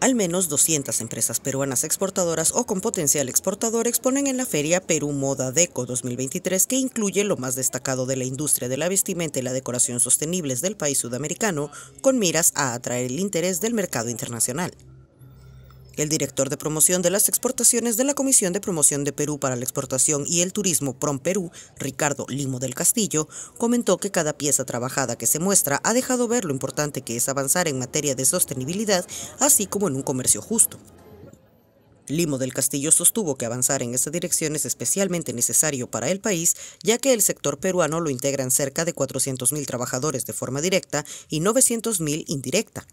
Al menos 200 empresas peruanas exportadoras o con potencial exportador exponen en la feria Perú Moda Deco 2023 que incluye lo más destacado de la industria de la vestimenta y la decoración sostenibles del país sudamericano con miras a atraer el interés del mercado internacional. El director de promoción de las exportaciones de la Comisión de Promoción de Perú para la Exportación y el Turismo Perú Ricardo Limo del Castillo, comentó que cada pieza trabajada que se muestra ha dejado ver lo importante que es avanzar en materia de sostenibilidad, así como en un comercio justo. Limo del Castillo sostuvo que avanzar en esa dirección es especialmente necesario para el país, ya que el sector peruano lo integran cerca de 400.000 trabajadores de forma directa y 900.000 indirecta.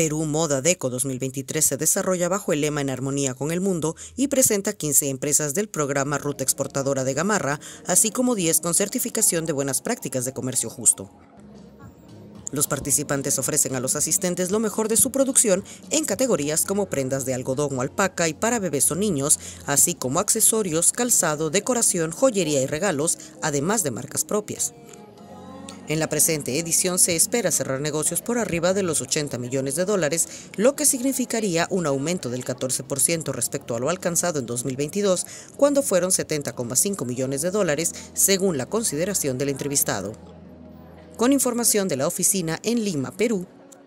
Perú Moda Deco 2023 se desarrolla bajo el lema En Armonía con el Mundo y presenta 15 empresas del programa Ruta Exportadora de Gamarra, así como 10 con certificación de buenas prácticas de comercio justo. Los participantes ofrecen a los asistentes lo mejor de su producción en categorías como prendas de algodón o alpaca y para bebés o niños, así como accesorios, calzado, decoración, joyería y regalos, además de marcas propias. En la presente edición se espera cerrar negocios por arriba de los 80 millones de dólares, lo que significaría un aumento del 14% respecto a lo alcanzado en 2022, cuando fueron 70,5 millones de dólares, según la consideración del entrevistado. Con información de la oficina en Lima, Perú,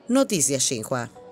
Noticias Xinhua.